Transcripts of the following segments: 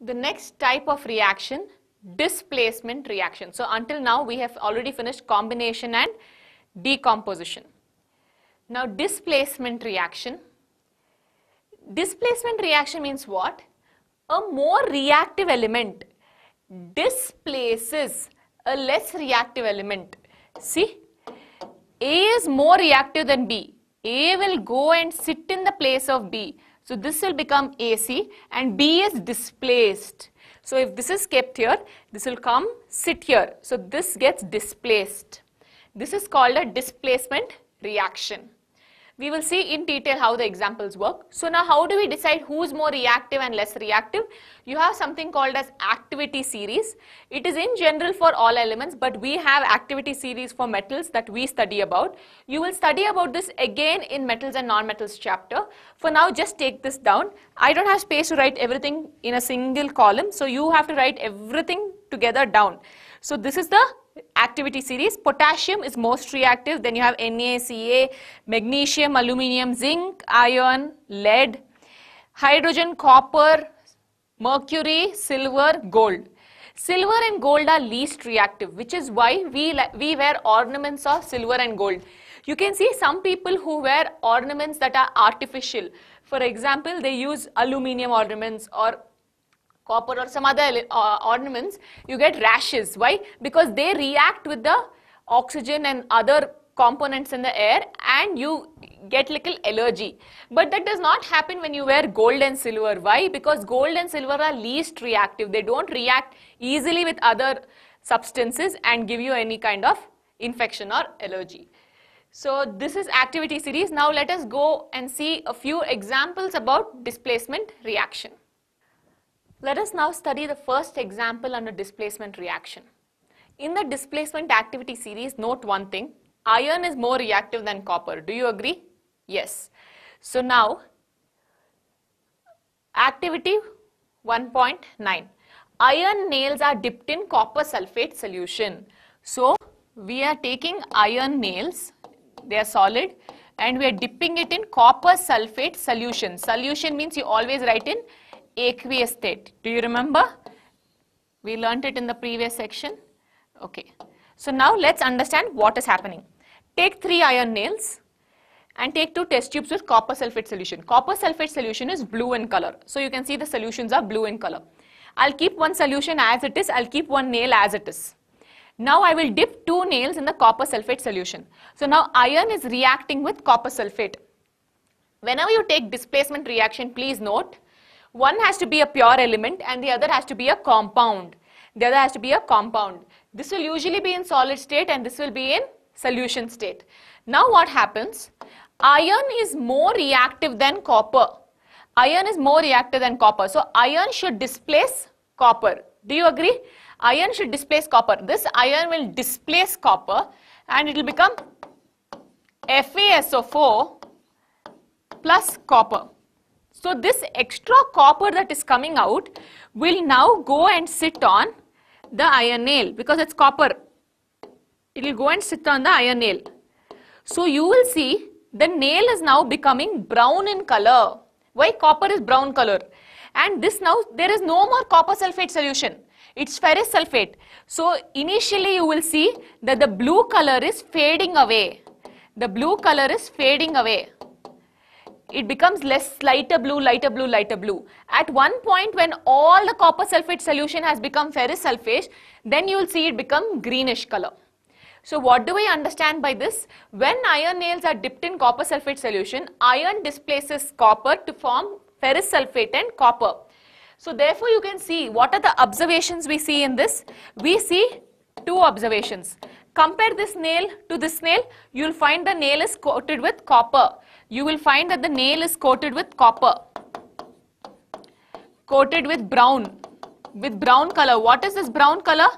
The next type of reaction, displacement reaction. So until now we have already finished combination and decomposition. Now displacement reaction. Displacement reaction means what? A more reactive element displaces a less reactive element. See, A is more reactive than B. A will go and sit in the place of B so this will become AC and B is displaced. So if this is kept here, this will come sit here. So this gets displaced. This is called a displacement reaction. We will see in detail how the examples work. So now how do we decide who's more reactive and less reactive? You have something called as activity series. It is in general for all elements but we have activity series for metals that we study about. You will study about this again in metals and non-metals chapter. For now just take this down. I don't have space to write everything in a single column so you have to write everything together down. So this is the activity series. Potassium is most reactive. Then you have NaCa, magnesium, aluminium, zinc, iron, lead, hydrogen, copper, mercury, silver, gold. Silver and gold are least reactive which is why we, we wear ornaments of silver and gold. You can see some people who wear ornaments that are artificial. For example, they use aluminium ornaments or copper or some other uh, ornaments, you get rashes. Why? Because they react with the oxygen and other components in the air and you get little allergy. But that does not happen when you wear gold and silver. Why? Because gold and silver are least reactive. They don't react easily with other substances and give you any kind of infection or allergy. So this is activity series. Now let us go and see a few examples about displacement reaction. Let us now study the first example under displacement reaction. In the displacement activity series, note one thing. Iron is more reactive than copper. Do you agree? Yes. So now, activity 1.9. Iron nails are dipped in copper sulfate solution. So, we are taking iron nails, they are solid, and we are dipping it in copper sulfate solution. Solution means you always write in aqueous state. Do you remember? We learnt it in the previous section. Okay. So now let's understand what is happening. Take three iron nails and take two test tubes with copper sulfate solution. Copper sulfate solution is blue in color. So you can see the solutions are blue in color. I'll keep one solution as it is. I'll keep one nail as it is. Now I will dip two nails in the copper sulfate solution. So now iron is reacting with copper sulfate. Whenever you take displacement reaction, please note one has to be a pure element and the other has to be a compound. The other has to be a compound. This will usually be in solid state and this will be in solution state. Now what happens? Iron is more reactive than copper. Iron is more reactive than copper. So iron should displace copper. Do you agree? Iron should displace copper. This iron will displace copper and it will become FeSO4 plus copper. So this extra copper that is coming out will now go and sit on the iron nail because it's copper. It will go and sit on the iron nail. So you will see the nail is now becoming brown in color. Why copper is brown color? And this now, there is no more copper sulfate solution. It's ferrous sulfate. So initially you will see that the blue color is fading away. The blue color is fading away it becomes less lighter blue, lighter blue, lighter blue. At one point when all the copper sulfate solution has become ferrous sulfate, then you will see it become greenish color. So what do we understand by this? When iron nails are dipped in copper sulfate solution, iron displaces copper to form ferrous sulfate and copper. So therefore you can see what are the observations we see in this? We see two observations. Compare this nail to this nail, you will find the nail is coated with copper you will find that the nail is coated with copper coated with brown with brown color what is this brown color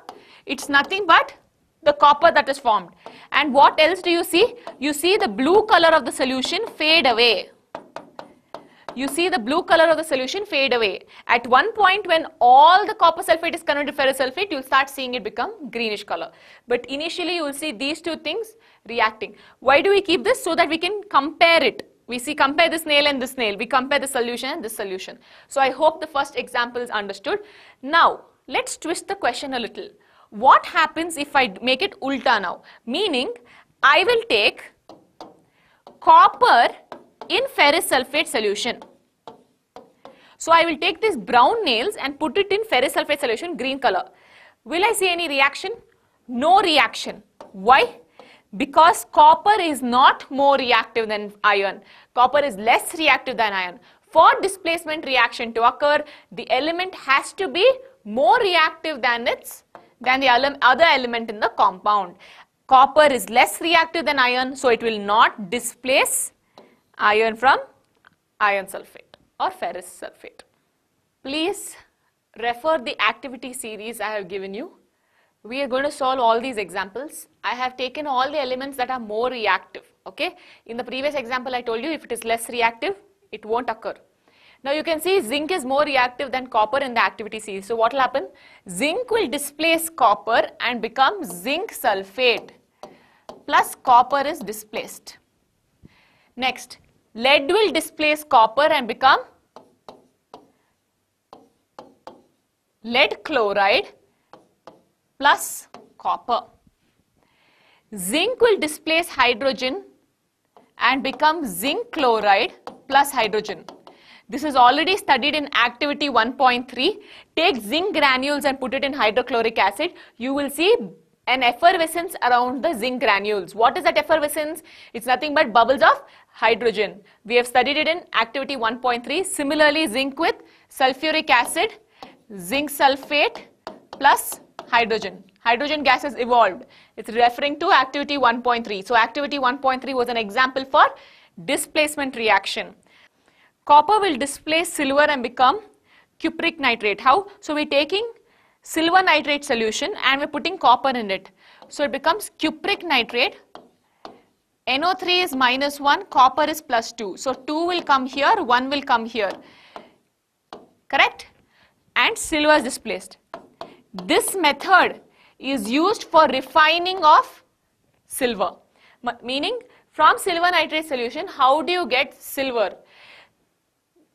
it's nothing but the copper that is formed and what else do you see you see the blue color of the solution fade away you see the blue color of the solution fade away at one point when all the copper sulfate is converted to ferrous sulfate you'll start seeing it become greenish color but initially you will see these two things reacting. Why do we keep this? So that we can compare it. We see compare this nail and this nail. We compare the solution and this solution. So I hope the first example is understood. Now, let's twist the question a little. What happens if I make it ulta now? Meaning, I will take copper in ferrous sulfate solution. So I will take these brown nails and put it in ferrous sulfate solution green color. Will I see any reaction? No reaction. Why? because copper is not more reactive than iron. Copper is less reactive than iron. For displacement reaction to occur, the element has to be more reactive than its than the other element in the compound. Copper is less reactive than iron, so it will not displace iron from iron sulfate or ferrous sulfate. Please refer the activity series I have given you we are going to solve all these examples. I have taken all the elements that are more reactive. Okay. In the previous example, I told you if it is less reactive, it won't occur. Now you can see zinc is more reactive than copper in the activity series. So what will happen? Zinc will displace copper and become zinc sulfate plus copper is displaced. Next, lead will displace copper and become lead chloride plus copper. Zinc will displace hydrogen and become zinc chloride plus hydrogen. This is already studied in activity 1.3. Take zinc granules and put it in hydrochloric acid. You will see an effervescence around the zinc granules. What is that effervescence? It's nothing but bubbles of hydrogen. We have studied it in activity 1.3. Similarly, zinc with sulfuric acid, zinc sulfate plus hydrogen. Hydrogen gas is evolved. It's referring to activity 1.3. So activity 1.3 was an example for displacement reaction. Copper will displace silver and become cupric nitrate. How? So we're taking silver nitrate solution and we're putting copper in it. So it becomes cupric nitrate. NO3 is minus 1, copper is plus 2. So 2 will come here, 1 will come here. Correct? And silver is displaced. This method is used for refining of silver. M meaning from silver nitrate solution, how do you get silver?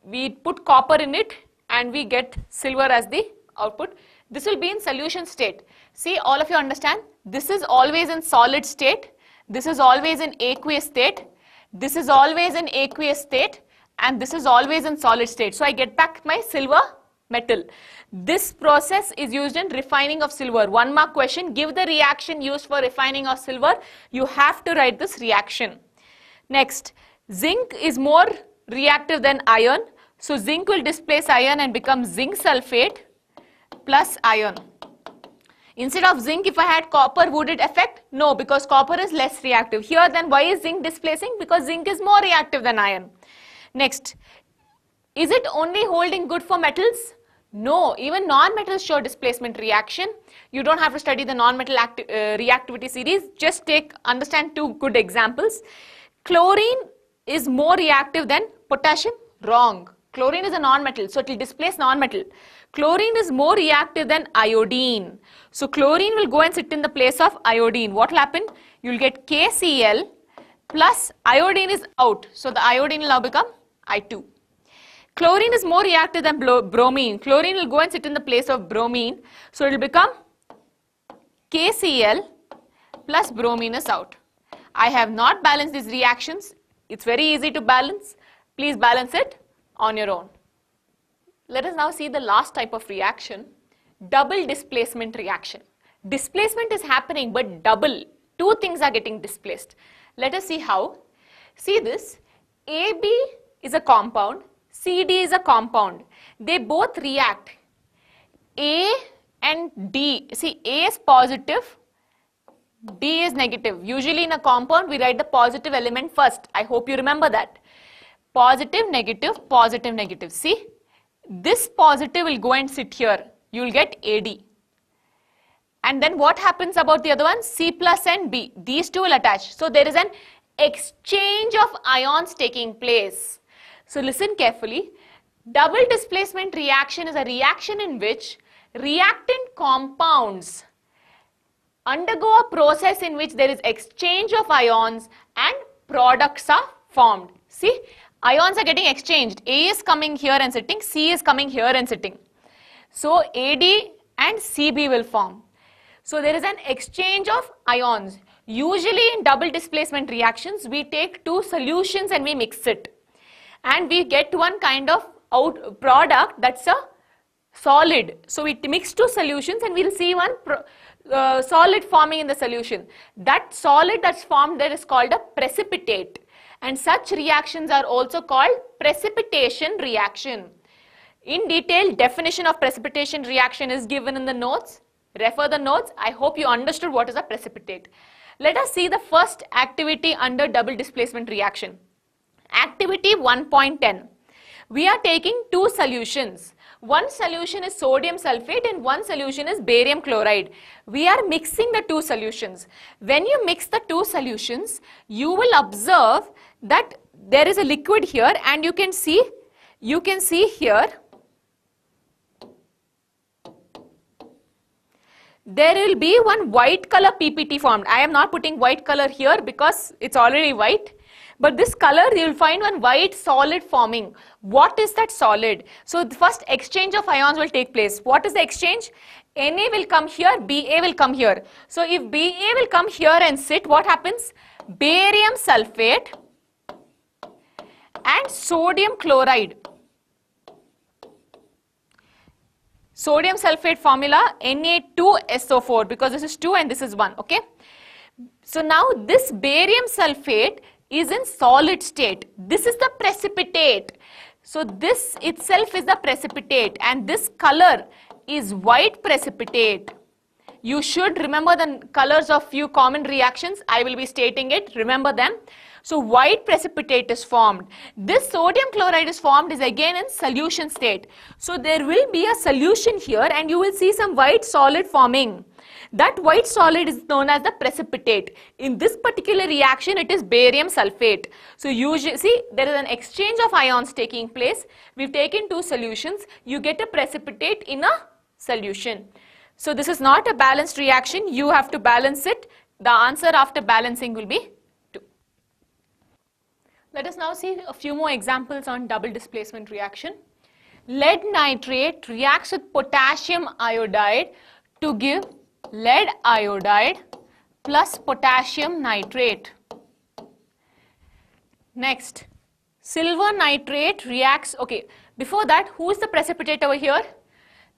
We put copper in it and we get silver as the output. This will be in solution state. See all of you understand? This is always in solid state. This is always in aqueous state. This is always in aqueous state and this is always in solid state. So I get back my silver metal. This process is used in refining of silver. One mark question, give the reaction used for refining of silver. You have to write this reaction. Next, zinc is more reactive than iron. So zinc will displace iron and become zinc sulfate plus iron. Instead of zinc, if I had copper, would it affect? No, because copper is less reactive. Here then, why is zinc displacing? Because zinc is more reactive than iron. Next, is it only holding good for metals? No, even non-metals show displacement reaction. You don't have to study the non-metal uh, reactivity series. Just take, understand two good examples. Chlorine is more reactive than potassium. Wrong. Chlorine is a non-metal, so it will displace non-metal. Chlorine is more reactive than iodine. So chlorine will go and sit in the place of iodine. What will happen? You will get KCl plus iodine is out. So the iodine will now become I2. Chlorine is more reactive than bromine. Chlorine will go and sit in the place of bromine. So it will become KCl plus bromine is out. I have not balanced these reactions. It's very easy to balance. Please balance it on your own. Let us now see the last type of reaction, double displacement reaction. Displacement is happening but double. Two things are getting displaced. Let us see how. See this, AB is a compound CD is a compound. They both react. A and D. See, A is positive, D is negative. Usually in a compound, we write the positive element first. I hope you remember that. Positive, negative, positive, negative. See, this positive will go and sit here. You will get AD. And then what happens about the other one? C plus and B. These two will attach. So there is an exchange of ions taking place. So listen carefully. Double displacement reaction is a reaction in which reactant compounds undergo a process in which there is exchange of ions and products are formed. See, ions are getting exchanged. A is coming here and sitting, C is coming here and sitting. So AD and CB will form. So there is an exchange of ions. Usually in double displacement reactions, we take two solutions and we mix it and we get one kind of out product that's a solid. So we mix two solutions and we'll see one uh, solid forming in the solution. That solid that's formed there is called a precipitate and such reactions are also called precipitation reaction. In detail, definition of precipitation reaction is given in the notes. Refer the notes. I hope you understood what is a precipitate. Let us see the first activity under double displacement reaction. Activity 1.10. We are taking two solutions. One solution is sodium sulfate and one solution is barium chloride. We are mixing the two solutions. When you mix the two solutions, you will observe that there is a liquid here and you can see, you can see here, there will be one white color PPT formed. I am not putting white color here because it's already white. But this color, you will find one white solid forming. What is that solid? So the first exchange of ions will take place. What is the exchange? Na will come here, Ba will come here. So if Ba will come here and sit, what happens? Barium sulfate and sodium chloride. Sodium sulfate formula Na2SO4 because this is 2 and this is 1, okay? So now this barium sulfate is in solid state. This is the precipitate. So this itself is the precipitate and this color is white precipitate. You should remember the colors of few common reactions. I will be stating it. Remember them. So white precipitate is formed. This sodium chloride is formed is again in solution state. So there will be a solution here and you will see some white solid forming. That white solid is known as the precipitate. In this particular reaction, it is barium sulfate. So you see, there is an exchange of ions taking place. We've taken two solutions. You get a precipitate in a solution. So this is not a balanced reaction. You have to balance it. The answer after balancing will be 2. Let us now see a few more examples on double displacement reaction. Lead nitrate reacts with potassium iodide to give lead iodide plus potassium nitrate. Next, silver nitrate reacts, okay, before that, who is the precipitate over here?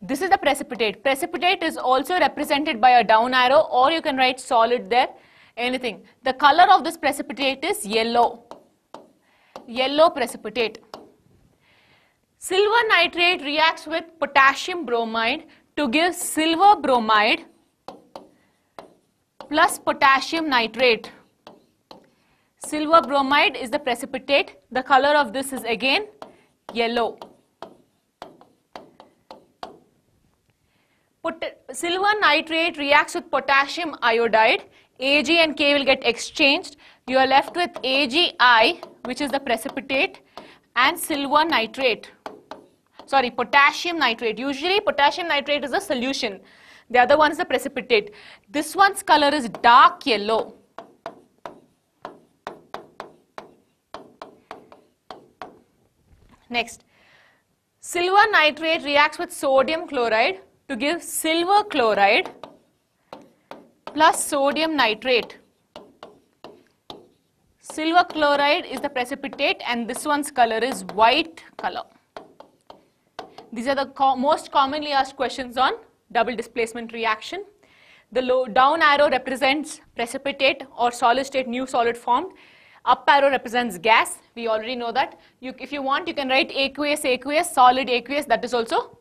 This is the precipitate. Precipitate is also represented by a down arrow or you can write solid there, anything. The color of this precipitate is yellow, yellow precipitate. Silver nitrate reacts with potassium bromide to give silver bromide plus potassium nitrate. Silver bromide is the precipitate. The color of this is again yellow. Pot silver nitrate reacts with potassium iodide. Ag and K will get exchanged. You are left with AgI which is the precipitate and silver nitrate. Sorry, potassium nitrate. Usually potassium nitrate is a solution. The other one is the precipitate. This one's color is dark yellow. Next, silver nitrate reacts with sodium chloride to give silver chloride plus sodium nitrate. Silver chloride is the precipitate and this one's color is white color. These are the co most commonly asked questions on double displacement reaction. The low, down arrow represents precipitate or solid state, new solid formed. Up arrow represents gas. We already know that. You, if you want, you can write aqueous, aqueous, solid, aqueous. That is also